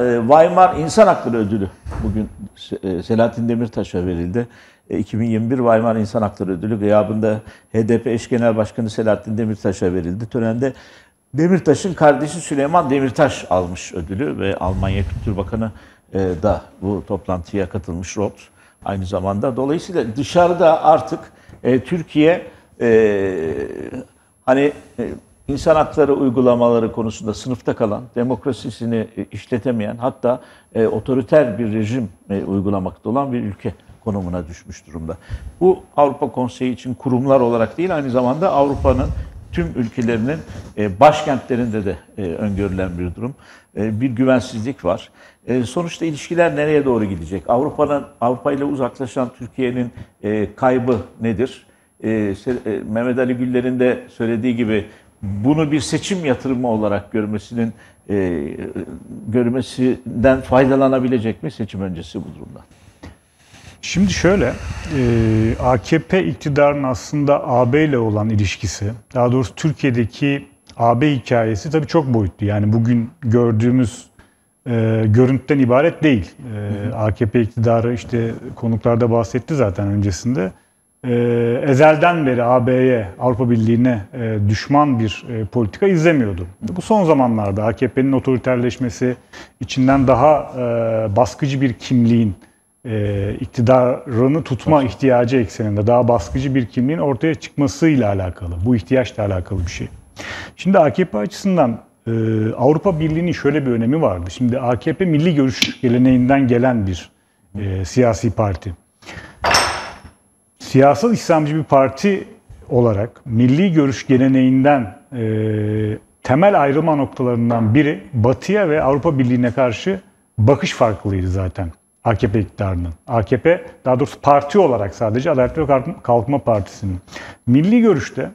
e, Weimar İnsan Hakları Ödülü bugün e, Selahattin Demirtaş'a verildi. 2021 e, Weimar İnsan Hakları Ödülü gıyabında HDP eş genel başkanı Selahattin Demirtaş'a verildi. Törende Demirtaş'ın kardeşi Süleyman Demirtaş almış ödülü ve Almanya Kültür Bakanı e, da bu toplantıya katılmış Roth aynı zamanda. Dolayısıyla dışarıda artık Türkiye hani insan hakları uygulamaları konusunda sınıfta kalan, demokrasisini e, işletemeyen, hatta e, otoriter bir rejim e, uygulamakta olan bir ülke konumuna düşmüş durumda. Bu Avrupa Konseyi için kurumlar olarak değil, aynı zamanda Avrupa'nın tüm ülkelerinin e, başkentlerinde de e, öngörülen bir durum. E, bir güvensizlik var. E, sonuçta ilişkiler nereye doğru gidecek? Avrupa'nın Avrupa ile uzaklaşan Türkiye'nin e, kaybı nedir? E, e Mehmet Ali Güller'in de söylediği gibi bunu bir seçim yatırımı olarak görmesinin e, görmesinden faydalanabilecek mi seçim öncesi bu durumda? Şimdi şöyle, e, AKP iktidarın aslında AB ile olan ilişkisi, daha doğrusu Türkiye'deki AB hikayesi tabii çok boyutlu. Yani bugün gördüğümüz e, görüntüden ibaret değil. E, AKP iktidarı işte konuklarda bahsetti zaten öncesinde e, ezelden beri AB'ye, Avrupa Birliği'ne e, düşman bir e, politika izlemiyordu. Bu son zamanlarda AKP'nin otoriterleşmesi, içinden daha e, baskıcı bir kimliğin, e, iktidarını tutma ihtiyacı ekseninde, daha baskıcı bir kimliğin ortaya çıkmasıyla alakalı, bu ihtiyaçla alakalı bir şey. Şimdi AKP açısından e, Avrupa Birliği'nin şöyle bir önemi vardı. Şimdi AKP milli görüş geleneğinden gelen bir e, siyasi parti siyasal İslamcı bir parti olarak milli görüş geleneğinden e, temel ayrılma noktalarından biri Batı'ya ve Avrupa Birliği'ne karşı bakış farklıydı zaten AKP iktidarının. AKP daha doğrusu parti olarak sadece Adalet ve Kalkınma Partisi'nin. Milli görüşte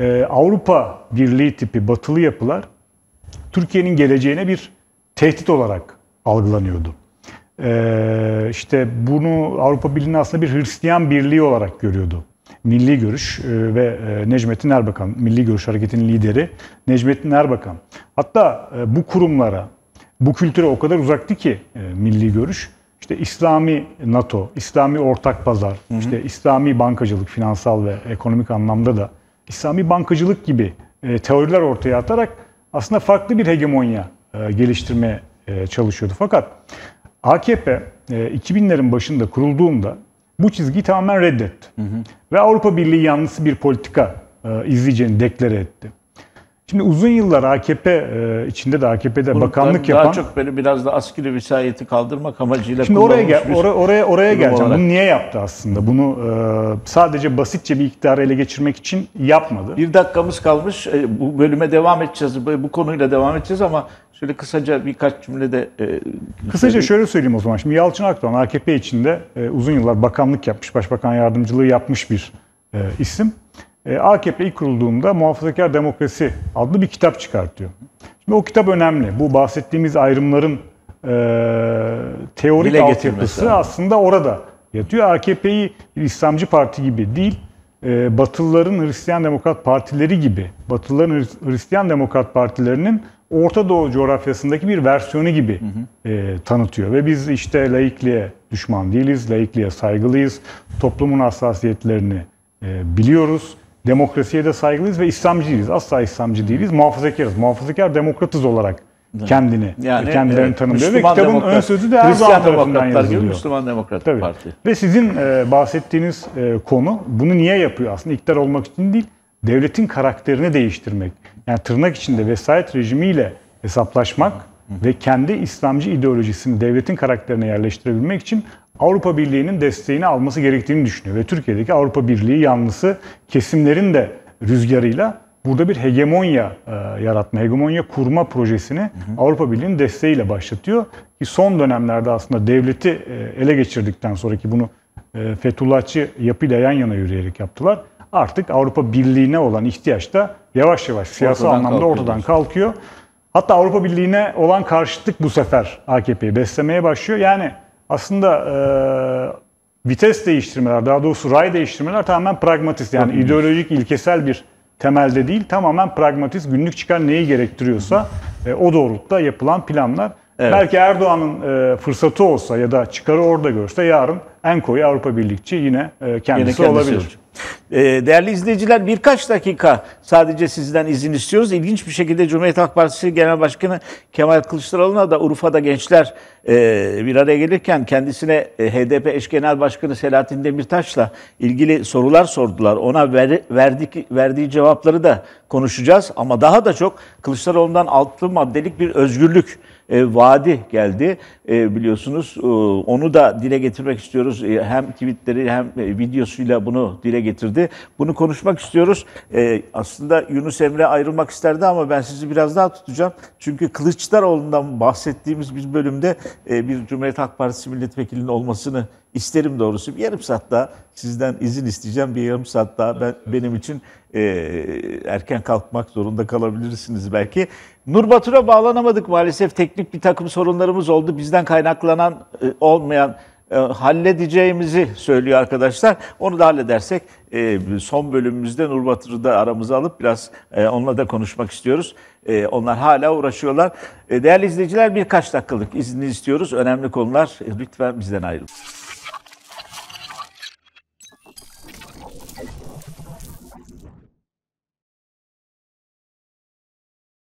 e, Avrupa Birliği tipi batılı yapılar Türkiye'nin geleceğine bir tehdit olarak algılanıyordu. Ee, işte bunu Avrupa Birliği'nin aslında bir Hristiyan birliği olarak görüyordu. Milli Görüş e, ve e, Necmettin Erbakan, Milli Görüş Hareketi'nin lideri Necmettin Erbakan. Hatta e, bu kurumlara, bu kültüre o kadar uzaktı ki Milli Görüş. İşte İslami NATO, İslami ortak pazar, hı hı. işte İslami bankacılık finansal ve ekonomik anlamda da İslami bankacılık gibi teoriler ortaya atarak aslında farklı bir hegemonya geliştirmeye çalışıyordu. Fakat AKP 2000'lerin e, başında kurulduğunda bu çizgiyi tamamen reddetti. Hı hı. Ve Avrupa Birliği yanlısı bir politika e, izleyeceğini deklare etti. Şimdi uzun yıllar AKP e, içinde de AKP'de Bunu bakanlık daha, yapan daha çok böyle biraz da askeri vesayeti kaldırmak amacıyla Şimdi oraya gel oraya oraya, oraya geleceğim. Olarak. Bunu niye yaptı aslında? Bunu e, sadece basitçe bir iktidarı ele geçirmek için yapmadı. Bir dakikamız kalmış. E, bu bölüme devam edeceğiz. Bu konuyla devam edeceğiz ama şöyle kısaca birkaç cümlede e, kısaca şöyle söyleyeyim o zaman. Şimdi Yalçın Akdoğan AKP içinde e, uzun yıllar bakanlık yapmış, başbakan yardımcılığı yapmış bir e, isim. E, AKP ilk kurulduğunda Muhafazakar Demokrasi adlı bir kitap çıkartıyor. Şimdi o kitap önemli. Bu bahsettiğimiz ayrımların e, teorik Dile altyapısı aslında orada yatıyor. AKP'yi İslamcı parti gibi değil, e, Batılıların Hristiyan Demokrat Partileri gibi, Batılıların Hristiyan Demokrat Partilerinin Orta Doğu coğrafyasındaki bir versiyonu gibi hı hı. E, tanıtıyor. Ve biz işte laikliğe düşman değiliz, laikliğe saygılıyız, toplumun hassasiyetlerini e, biliyoruz demokrasiye de saygılıyız ve İslamcıyız. Asla İslamcı değiliz. Muhafazakarız. Muhafazakar demokratız olarak kendini, yani, kendilerini evet, tanımlıyor. Müslüman ve kitabın demokrat, ön sözü de Erdoğan tarafından yazılıyor. Müslüman Demokrat Tabii. Parti. Ve sizin e, bahsettiğiniz e, konu bunu niye yapıyor aslında? İktidar olmak için değil, devletin karakterini değiştirmek. Yani tırnak içinde vesayet rejimiyle hesaplaşmak ve kendi İslamcı ideolojisini devletin karakterine yerleştirebilmek için Avrupa Birliği'nin desteğini alması gerektiğini düşünüyor. Ve Türkiye'deki Avrupa Birliği yanlısı kesimlerin de rüzgarıyla burada bir hegemonya e, yaratma, hegemonya kurma projesini hı hı. Avrupa Birliği'nin desteğiyle başlatıyor. Ki son dönemlerde aslında devleti e, ele geçirdikten sonraki bunu e, Fethullahçı yapıyla yan yana yürüyerek yaptılar. Artık Avrupa Birliği'ne olan ihtiyaç da yavaş yavaş siyasi anlamda ortadan kalkıyor. Hatta Avrupa Birliği'ne olan karşıtlık bu sefer AKP'yi beslemeye başlıyor. Yani aslında e, vites değiştirmeler, daha doğrusu ray değiştirmeler tamamen pragmatist. Yani Hı-hı. ideolojik, ilkesel bir temelde değil, tamamen pragmatist. Günlük çıkan neyi gerektiriyorsa e, o doğrultuda yapılan planlar. Evet. Belki Erdoğan'ın e, fırsatı olsa ya da çıkarı orada görse yarın en koyu Avrupa Birlikçi yine e, kendisi, kendisi olabilir. Olacak. Ee, değerli izleyiciler birkaç dakika sadece sizden izin istiyoruz. İlginç bir şekilde Cumhuriyet Halk Partisi Genel Başkanı Kemal Kılıçdaroğlu'na da Urfa'da gençler e, bir araya gelirken kendisine e, HDP eş genel başkanı Selahattin Demirtaş'la ilgili sorular sordular. Ona ver, verdik, verdiği cevapları da konuşacağız ama daha da çok Kılıçdaroğlu'ndan altı maddelik bir özgürlük e, vaadi geldi e, biliyorsunuz. E, onu da dile getirmek istiyoruz. E, hem tweetleri hem e, videosuyla bunu dile getirdi. Bunu konuşmak istiyoruz. Ee, aslında Yunus Emre ayrılmak isterdi ama ben sizi biraz daha tutacağım. Çünkü Kılıçdaroğlu'ndan bahsettiğimiz bir bölümde e, bir Cumhuriyet Halk Partisi milletvekilinin olmasını isterim doğrusu. Bir yarım saat daha sizden izin isteyeceğim. Bir yarım saat daha ben, benim için e, erken kalkmak zorunda kalabilirsiniz belki. Nur Batur'a bağlanamadık maalesef. Teknik bir takım sorunlarımız oldu. Bizden kaynaklanan e, olmayan e, halledeceğimizi söylüyor arkadaşlar. Onu da halledersek e, son bölümümüzde Nur Batır'ı da aramıza alıp biraz e, onunla da konuşmak istiyoruz. E, onlar hala uğraşıyorlar. değerli izleyiciler birkaç dakikalık izni istiyoruz. Önemli konular lütfen bizden ayrılın.